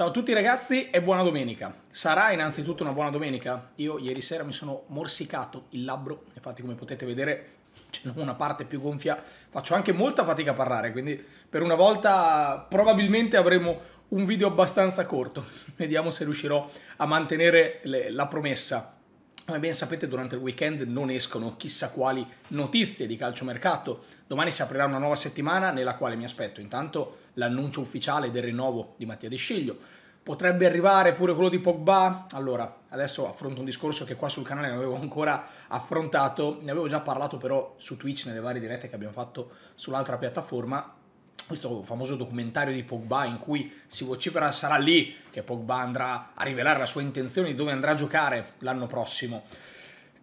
Ciao a tutti ragazzi e buona domenica. Sarà innanzitutto una buona domenica? Io ieri sera mi sono morsicato il labbro, infatti come potete vedere c'è una parte più gonfia, faccio anche molta fatica a parlare, quindi per una volta probabilmente avremo un video abbastanza corto. Vediamo se riuscirò a mantenere le, la promessa. Come ben sapete durante il weekend non escono chissà quali notizie di calciomercato. Domani si aprirà una nuova settimana nella quale mi aspetto intanto l'annuncio ufficiale del rinnovo di Mattia De Sciglio. Potrebbe arrivare pure quello di Pogba. Allora, adesso affronto un discorso che qua sul canale non avevo ancora affrontato, ne avevo già parlato però su Twitch nelle varie dirette che abbiamo fatto sull'altra piattaforma. Questo famoso documentario di Pogba in cui si vocifera sarà lì che Pogba andrà a rivelare la sua intenzione di dove andrà a giocare l'anno prossimo.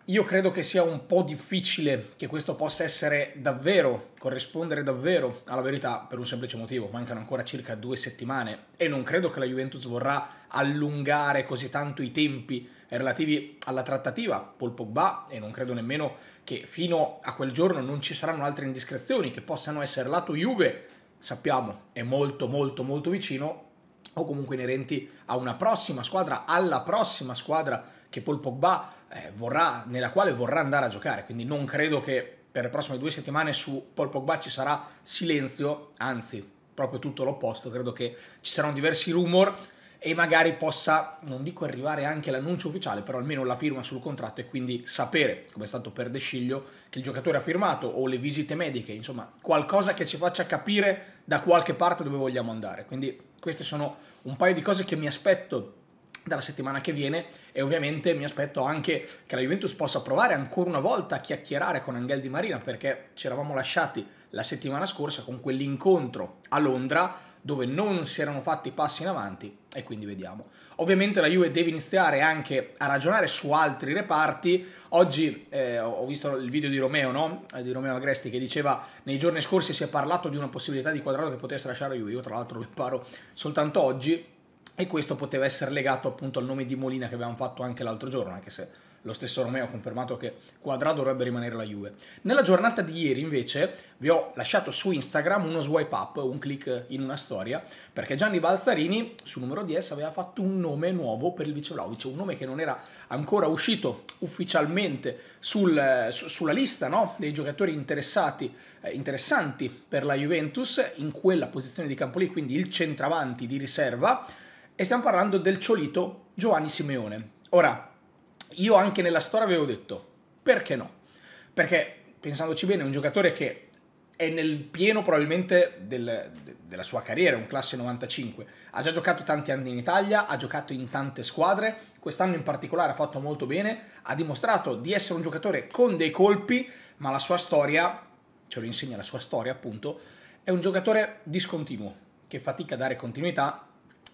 Io credo che sia un po' difficile che questo possa essere davvero, corrispondere davvero alla verità per un semplice motivo, mancano ancora circa due settimane e non credo che la Juventus vorrà allungare così tanto i tempi relativi alla trattativa Paul Pogba e non credo nemmeno che fino a quel giorno non ci saranno altre indiscrezioni che possano essere lato Juve, sappiamo è molto molto molto vicino o comunque inerenti a una prossima squadra, alla prossima squadra che Paul Pogba eh, vorrà, nella quale vorrà andare a giocare. Quindi non credo che per le prossime due settimane su Paul Pogba ci sarà silenzio, anzi proprio tutto l'opposto, credo che ci saranno diversi rumor e magari possa, non dico arrivare anche l'annuncio ufficiale, però almeno la firma sul contratto e quindi sapere, come è stato per Desciglio, che il giocatore ha firmato o le visite mediche, insomma qualcosa che ci faccia capire da qualche parte dove vogliamo andare. Quindi queste sono un paio di cose che mi aspetto dalla settimana che viene e ovviamente mi aspetto anche che la Juventus possa provare ancora una volta a chiacchierare con Angel Di Marina perché ci eravamo lasciati la settimana scorsa con quell'incontro a Londra dove non si erano fatti passi in avanti e quindi vediamo. Ovviamente la Juve deve iniziare anche a ragionare su altri reparti. Oggi eh, ho visto il video di Romeo, no? Eh, di Romeo Agresti che diceva nei giorni scorsi si è parlato di una possibilità di quadrato che potesse lasciare la Juve, io tra l'altro lo imparo soltanto oggi, e questo poteva essere legato appunto al nome di Molina che avevamo fatto anche l'altro giorno, anche se lo stesso Romeo ha confermato che Quadra dovrebbe rimanere la Juve. Nella giornata di ieri invece vi ho lasciato su Instagram uno swipe up, un click in una storia, perché Gianni Balzarini su numero 10 aveva fatto un nome nuovo per il vice Vlaovic, un nome che non era ancora uscito ufficialmente sul, su, sulla lista no? dei giocatori interessati, eh, interessanti per la Juventus in quella posizione di campo lì, quindi il centravanti di riserva e stiamo parlando del ciolito Giovanni Simeone. Ora, io anche nella storia avevo detto, perché no? Perché, pensandoci bene, è un giocatore che è nel pieno probabilmente del, de, della sua carriera, è un classe 95, ha già giocato tanti anni in Italia, ha giocato in tante squadre, quest'anno in particolare ha fatto molto bene, ha dimostrato di essere un giocatore con dei colpi, ma la sua storia, ce lo insegna la sua storia appunto, è un giocatore discontinuo, che fatica a dare continuità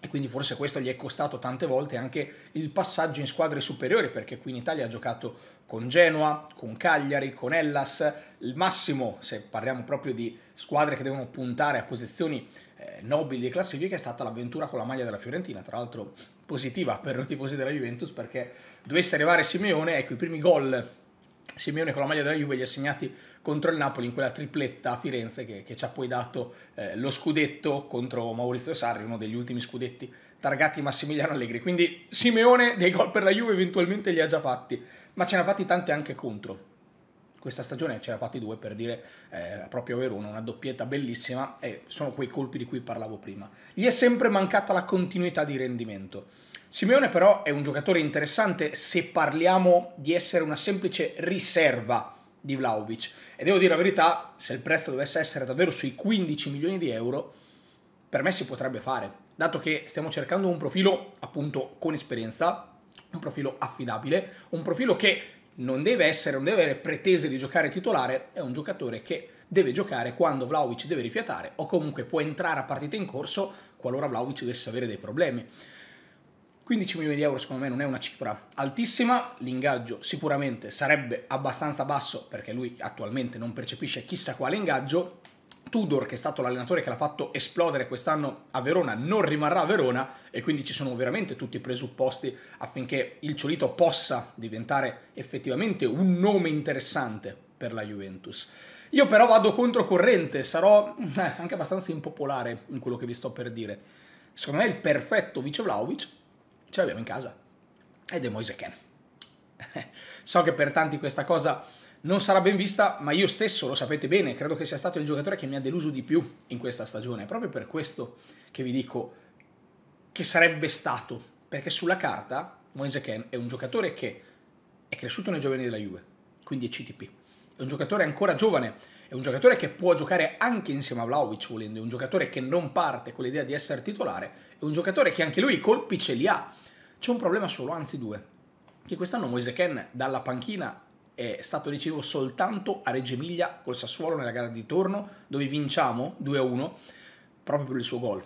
e quindi forse questo gli è costato tante volte anche il passaggio in squadre superiori, perché qui in Italia ha giocato con Genoa, con Cagliari, con Hellas, il massimo, se parliamo proprio di squadre che devono puntare a posizioni eh, nobili di classifica, è stata l'avventura con la maglia della Fiorentina, tra l'altro positiva per i tifosi della Juventus, perché dovesse arrivare Simeone, ecco i primi gol Simeone con la maglia della Juve gli ha segnati contro il Napoli in quella tripletta a Firenze che, che ci ha poi dato eh, lo scudetto contro Maurizio Sarri, uno degli ultimi scudetti targati Massimiliano Allegri. Quindi Simeone dei gol per la Juve eventualmente li ha già fatti, ma ce ne ha fatti tanti anche contro. Questa stagione ce ne ha fatti due per dire eh, proprio a Verona, una doppietta bellissima e sono quei colpi di cui parlavo prima. Gli è sempre mancata la continuità di rendimento Simeone però è un giocatore interessante se parliamo di essere una semplice riserva di Vlaovic e devo dire la verità, se il prezzo dovesse essere davvero sui 15 milioni di euro, per me si potrebbe fare, dato che stiamo cercando un profilo appunto con esperienza, un profilo affidabile, un profilo che non deve essere, non deve avere pretese di giocare titolare, è un giocatore che deve giocare quando Vlaovic deve rifiatare o comunque può entrare a partita in corso qualora Vlaovic dovesse avere dei problemi. 15 milioni di euro secondo me non è una cifra altissima, l'ingaggio sicuramente sarebbe abbastanza basso perché lui attualmente non percepisce chissà quale ingaggio, Tudor, che è stato l'allenatore che l'ha fatto esplodere quest'anno a Verona, non rimarrà a Verona e quindi ci sono veramente tutti i presupposti affinché il Ciolito possa diventare effettivamente un nome interessante per la Juventus. Io però vado controcorrente, sarò eh, anche abbastanza impopolare in quello che vi sto per dire. Secondo me il perfetto Vice Vlaovic ce l'abbiamo in casa ed è Moise Ken. so che per tanti questa cosa non sarà ben vista, ma io stesso lo sapete bene, credo che sia stato il giocatore che mi ha deluso di più in questa stagione, proprio per questo che vi dico che sarebbe stato, perché sulla carta Moise Ken è un giocatore che è cresciuto nei giovani della Juve, quindi è CTP, è un giocatore ancora giovane, è un giocatore che può giocare anche insieme a Vlaovic volendo, è un giocatore che non parte con l'idea di essere titolare, è un giocatore che anche lui i colpi ce li ha. C'è un problema solo, anzi due, che quest'anno Moise Ken dalla panchina è stato decisivo soltanto a Reggio Emilia col Sassuolo nella gara di torno, dove vinciamo 2-1 proprio per il suo gol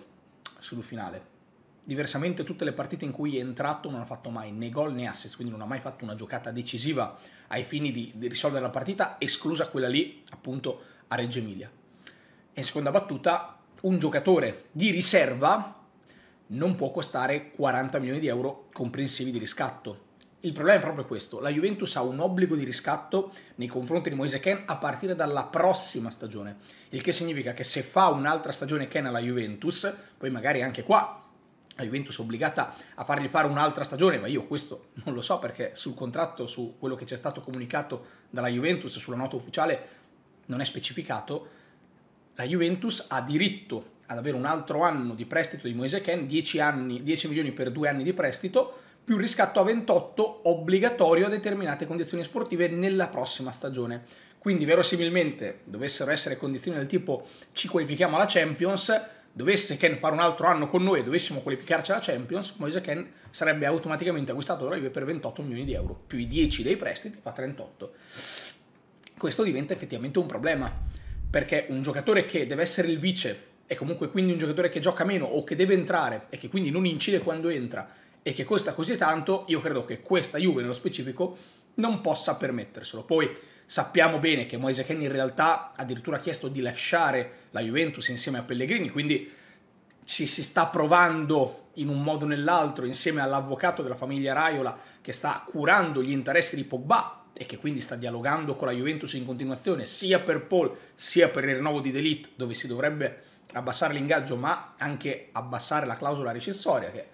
sul finale diversamente tutte le partite in cui è entrato non ha fatto mai né gol né assist, quindi non ha mai fatto una giocata decisiva ai fini di, di risolvere la partita, esclusa quella lì appunto a Reggio Emilia. E in seconda battuta, un giocatore di riserva non può costare 40 milioni di euro comprensivi di riscatto. Il problema è proprio questo, la Juventus ha un obbligo di riscatto nei confronti di Moise Ken a partire dalla prossima stagione, il che significa che se fa un'altra stagione Ken alla Juventus, poi magari anche qua la Juventus è obbligata a fargli fare un'altra stagione, ma io questo non lo so perché sul contratto, su quello che ci è stato comunicato dalla Juventus, sulla nota ufficiale, non è specificato. La Juventus ha diritto ad avere un altro anno di prestito di Moise Ken, 10, anni, 10 milioni per due anni di prestito, più riscatto a 28 obbligatorio a determinate condizioni sportive nella prossima stagione. Quindi verosimilmente dovessero essere condizioni del tipo ci qualifichiamo alla Champions, dovesse Ken fare un altro anno con noi e dovessimo qualificarci alla Champions, Moise Ken sarebbe automaticamente acquistato dalla Juve per 28 milioni di euro, più i 10 dei prestiti fa 38. Questo diventa effettivamente un problema, perché un giocatore che deve essere il vice e comunque quindi un giocatore che gioca meno o che deve entrare e che quindi non incide quando entra e che costa così tanto, io credo che questa Juve nello specifico non possa permetterselo. Poi Sappiamo bene che Moise Kenny in realtà ha addirittura chiesto di lasciare la Juventus insieme a Pellegrini, quindi ci si sta provando in un modo o nell'altro insieme all'avvocato della famiglia Raiola che sta curando gli interessi di Pogba e che quindi sta dialogando con la Juventus in continuazione sia per Paul sia per il rinnovo di Delete dove si dovrebbe abbassare l'ingaggio ma anche abbassare la clausola recessoria che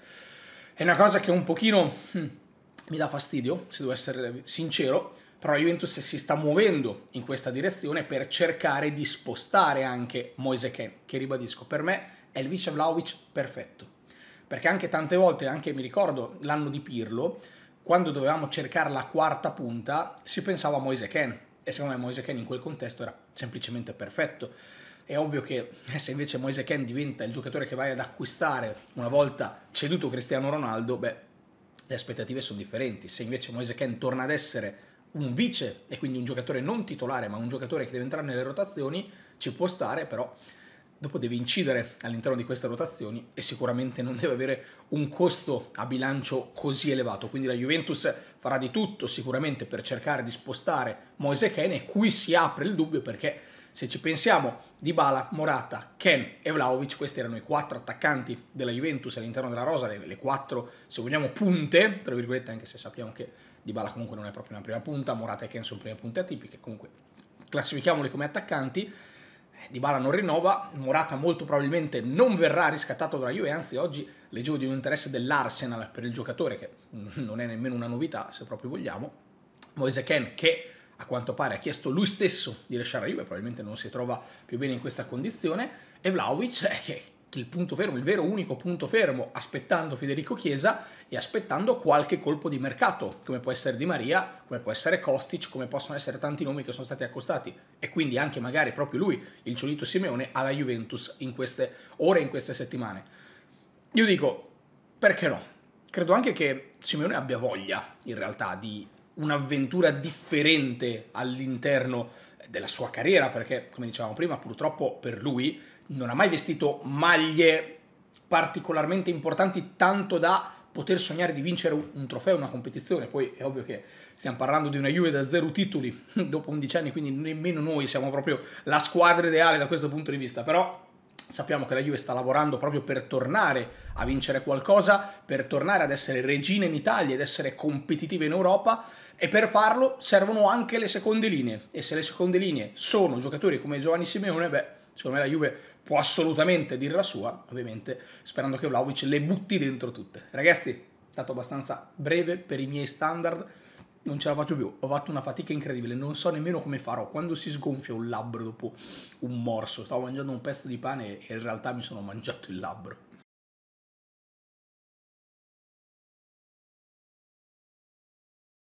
è una cosa che un pochino hm, mi dà fastidio se devo essere sincero però la Juventus si sta muovendo in questa direzione per cercare di spostare anche Moise Ken, che ribadisco, per me è il vice Vlaovic perfetto. Perché anche tante volte, anche mi ricordo l'anno di Pirlo, quando dovevamo cercare la quarta punta, si pensava a Moise Ken. E secondo me Moise Ken in quel contesto era semplicemente perfetto. È ovvio che se invece Moise Ken diventa il giocatore che vai ad acquistare una volta ceduto Cristiano Ronaldo, beh, le aspettative sono differenti. Se invece Moise Ken torna ad essere un vice e quindi un giocatore non titolare ma un giocatore che deve entrare nelle rotazioni ci può stare però dopo deve incidere all'interno di queste rotazioni e sicuramente non deve avere un costo a bilancio così elevato. Quindi la Juventus farà di tutto sicuramente per cercare di spostare Moise Ken e qui si apre il dubbio perché se ci pensiamo Dybala, Morata, Ken e Vlaovic, questi erano i quattro attaccanti della Juventus all'interno della rosa, le quattro se vogliamo punte, tra virgolette anche se sappiamo che Dybala comunque non è proprio una prima punta, Morata e Ken sono prime punte atipiche, comunque classifichiamoli come attaccanti. Eh, Dybala non rinnova, Morata molto probabilmente non verrà riscattato dalla Juve, anzi oggi leggevo di un interesse dell'Arsenal per il giocatore, che non è nemmeno una novità se proprio vogliamo. Moise Ken che a quanto pare ha chiesto lui stesso di lasciare la Juve, probabilmente non si trova più bene in questa condizione, e Vlaovic eh, che il punto fermo, il vero unico punto fermo, aspettando Federico Chiesa e aspettando qualche colpo di mercato, come può essere Di Maria, come può essere Kostic, come possono essere tanti nomi che sono stati accostati e quindi anche magari proprio lui, il Ciolito Simeone, alla Juventus in queste ore, in queste settimane. Io dico, perché no? Credo anche che Simeone abbia voglia, in realtà, di un'avventura differente all'interno della sua carriera, perché come dicevamo prima, purtroppo per lui non ha mai vestito maglie particolarmente importanti tanto da poter sognare di vincere un trofeo, una competizione. Poi è ovvio che stiamo parlando di una Juve da zero titoli dopo 11 anni, quindi nemmeno noi siamo proprio la squadra ideale da questo punto di vista, però sappiamo che la Juve sta lavorando proprio per tornare a vincere qualcosa, per tornare ad essere regina in Italia ed essere competitiva in Europa e per farlo servono anche le seconde linee e se le seconde linee sono giocatori come Giovanni Simeone, beh, secondo me la Juve può assolutamente dire la sua, ovviamente sperando che Vlaovic le butti dentro tutte. Ragazzi, è stato abbastanza breve per i miei standard, non ce la faccio più, ho fatto una fatica incredibile, non so nemmeno come farò, quando si sgonfia un labbro dopo un morso, stavo mangiando un pezzo di pane e in realtà mi sono mangiato il labbro.